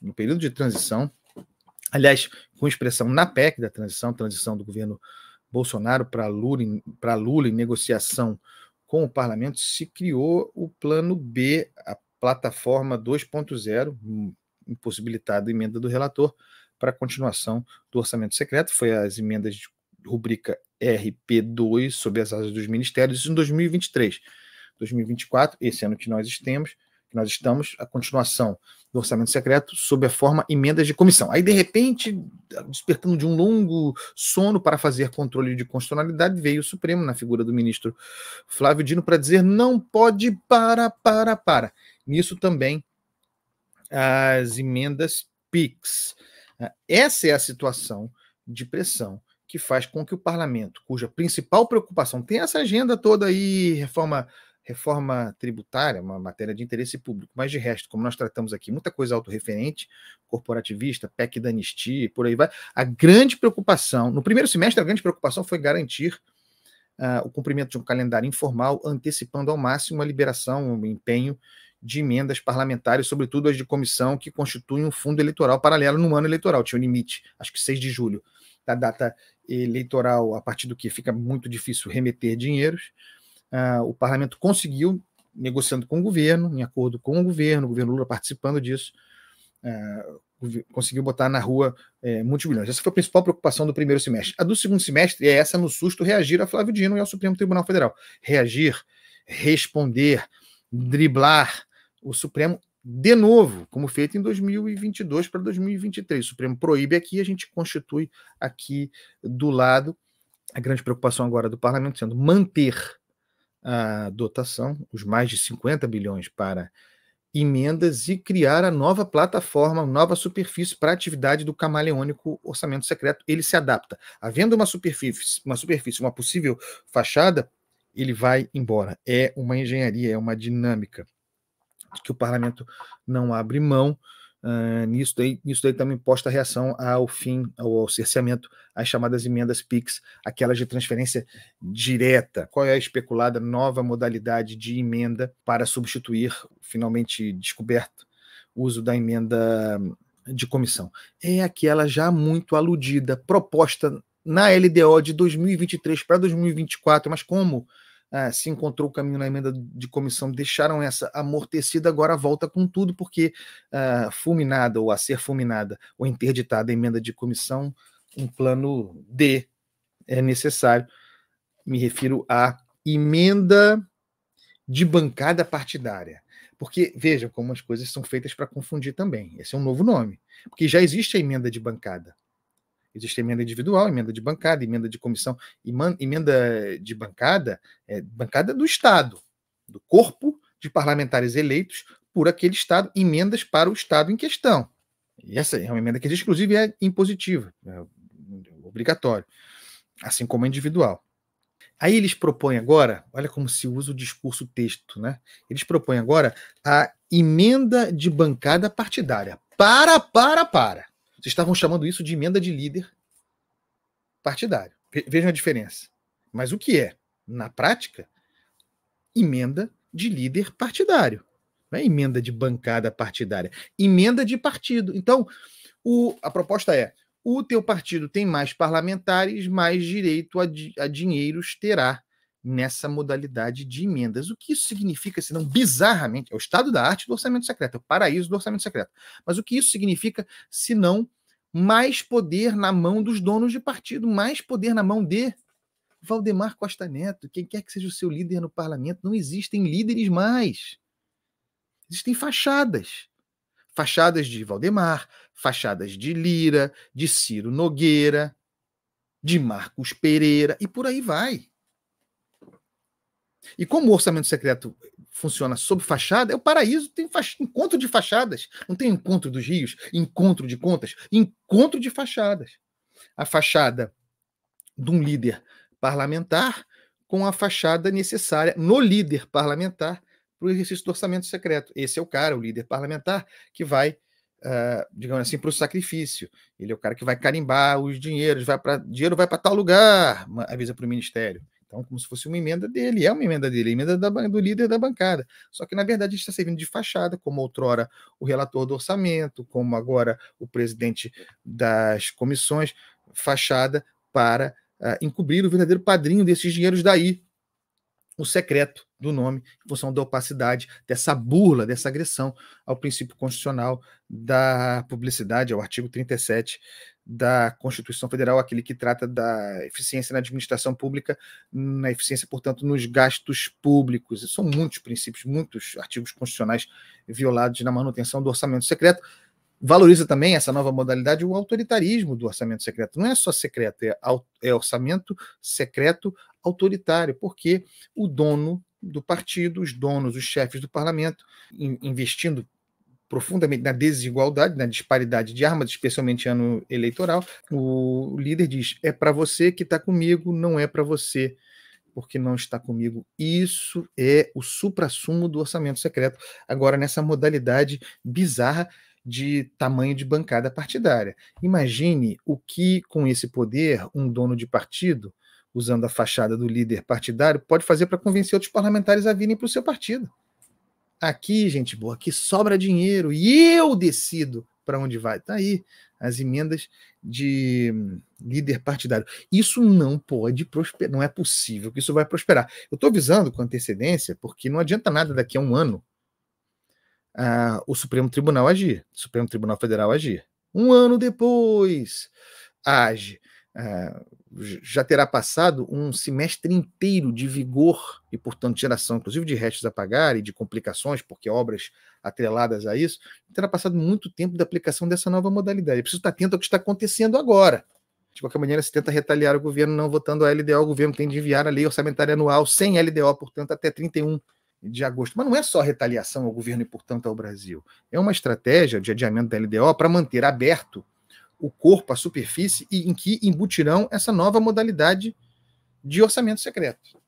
no período de transição, aliás, com expressão na PEC da transição, transição do governo Bolsonaro para Lula, Lula em negociação com o parlamento, se criou o plano B, a plataforma 2.0, hum, impossibilitada a emenda do relator, para a continuação do orçamento secreto. Foi as emendas de rubrica RP2, sobre as asas dos ministérios, isso em 2023. 2024, esse ano que nós temos, que nós estamos, a continuação do orçamento secreto sob a forma emendas de comissão. Aí, de repente, despertando de um longo sono para fazer controle de constitucionalidade, veio o Supremo, na figura do ministro Flávio Dino, para dizer não pode para, para, para. Nisso também as emendas PIX. Essa é a situação de pressão que faz com que o parlamento, cuja principal preocupação tem essa agenda toda aí, reforma Reforma tributária, uma matéria de interesse público, mas de resto, como nós tratamos aqui, muita coisa autorreferente, corporativista, PEC da anistia e por aí vai. A grande preocupação, no primeiro semestre, a grande preocupação foi garantir uh, o cumprimento de um calendário informal, antecipando ao máximo a liberação, o um empenho de emendas parlamentares, sobretudo as de comissão, que constituem um fundo eleitoral paralelo no ano eleitoral. Tinha um limite, acho que 6 de julho, da data eleitoral, a partir do que fica muito difícil remeter dinheiros. Uh, o parlamento conseguiu, negociando com o governo, em acordo com o governo, o governo Lula participando disso, uh, conseguiu botar na rua eh, muitos milhões. Essa foi a principal preocupação do primeiro semestre. A do segundo semestre é essa, no susto, reagir a Flávio Dino e ao Supremo Tribunal Federal. Reagir, responder, driblar o Supremo de novo, como feito em 2022 para 2023. O Supremo proíbe aqui, a gente constitui aqui do lado. A grande preocupação agora do parlamento sendo manter a dotação, os mais de 50 bilhões para emendas e criar a nova plataforma, nova superfície para a atividade do camaleônico orçamento secreto. Ele se adapta. Havendo uma superfície, uma superfície, uma possível fachada, ele vai embora. É uma engenharia, é uma dinâmica que o parlamento não abre mão Uh, nisso, daí, nisso daí também posta a reação ao fim, ao, ao cerceamento, às chamadas emendas PIX, aquelas de transferência direta. Qual é a especulada nova modalidade de emenda para substituir, finalmente descoberto, o uso da emenda de comissão? É aquela já muito aludida, proposta na LDO de 2023 para 2024, mas como é, se encontrou o caminho na emenda de comissão, deixaram essa amortecida, agora volta com tudo, porque é, fulminada ou a ser fulminada ou interditada a emenda de comissão, um plano D é necessário. Me refiro à emenda de bancada partidária. Porque veja como as coisas são feitas para confundir também. Esse é um novo nome, porque já existe a emenda de bancada. Existe emenda individual, emenda de bancada, emenda de comissão, emenda de bancada, é, bancada do Estado, do corpo de parlamentares eleitos por aquele Estado, emendas para o Estado em questão. E essa é uma emenda que existe, inclusive, é impositiva, é obrigatório, assim como a individual. Aí eles propõem agora, olha como se usa o discurso texto, né? Eles propõem agora a emenda de bancada partidária. Para, para, para. Vocês estavam chamando isso de emenda de líder partidário. Vejam a diferença. Mas o que é, na prática, emenda de líder partidário? Não é emenda de bancada partidária, emenda de partido. Então, o, a proposta é: o teu partido tem mais parlamentares, mais direito a, a dinheiros terá nessa modalidade de emendas. O que isso significa, se não bizarramente, é o estado da arte do orçamento secreto, é o paraíso do orçamento secreto. Mas o que isso significa, se não mais poder na mão dos donos de partido, mais poder na mão de Valdemar Costa Neto, quem quer que seja o seu líder no parlamento, não existem líderes mais. Existem fachadas. Fachadas de Valdemar, fachadas de Lira, de Ciro Nogueira, de Marcos Pereira e por aí vai. E como o orçamento secreto funciona sob fachada, é o paraíso, tem encontro de fachadas. Não tem encontro dos rios, encontro de contas, encontro de fachadas. A fachada de um líder parlamentar com a fachada necessária no líder parlamentar para o exercício do orçamento secreto. Esse é o cara, o líder parlamentar, que vai, uh, digamos assim, para o sacrifício. Ele é o cara que vai carimbar os dinheiros, vai para dinheiro vai para tal lugar, avisa para o ministério. Então, como se fosse uma emenda dele, é uma emenda dele, é emenda da, do líder da bancada. Só que, na verdade, está servindo de fachada, como outrora o relator do orçamento, como agora o presidente das comissões, fachada para uh, encobrir o verdadeiro padrinho desses dinheiros daí, o secreto, do nome, em função da opacidade, dessa burla, dessa agressão ao princípio constitucional da publicidade, ao artigo 37 da Constituição Federal, aquele que trata da eficiência na administração pública, na eficiência, portanto, nos gastos públicos. São muitos princípios, muitos artigos constitucionais violados na manutenção do orçamento secreto. Valoriza também essa nova modalidade o autoritarismo do orçamento secreto. Não é só secreto, é, é orçamento secreto autoritário, porque o dono do partido, os donos, os chefes do parlamento, investindo profundamente na desigualdade, na disparidade de armas, especialmente ano eleitoral, o líder diz: é para você que está comigo, não é para você porque não está comigo. Isso é o suprassumo do orçamento secreto, agora nessa modalidade bizarra de tamanho de bancada partidária. Imagine o que, com esse poder, um dono de partido usando a fachada do líder partidário, pode fazer para convencer outros parlamentares a virem para o seu partido. Aqui, gente boa, aqui sobra dinheiro e eu decido para onde vai. Está aí as emendas de hum, líder partidário. Isso não pode prosperar, não é possível que isso vai prosperar. Eu estou avisando com antecedência, porque não adianta nada daqui a um ano ah, o Supremo Tribunal agir, o Supremo Tribunal Federal agir. Um ano depois, age. Ah, já terá passado um semestre inteiro de vigor e, portanto, geração, inclusive, de restos a pagar e de complicações, porque obras atreladas a isso, terá passado muito tempo da aplicação dessa nova modalidade. É preciso estar atento ao que está acontecendo agora. De qualquer maneira, se tenta retaliar o governo não votando a LDO, o governo tem de enviar a lei orçamentária anual sem LDO, portanto, até 31 de agosto. Mas não é só retaliação ao governo e, portanto, ao Brasil. É uma estratégia de adiamento da LDO para manter aberto o corpo, a superfície, e em que embutirão essa nova modalidade de orçamento secreto.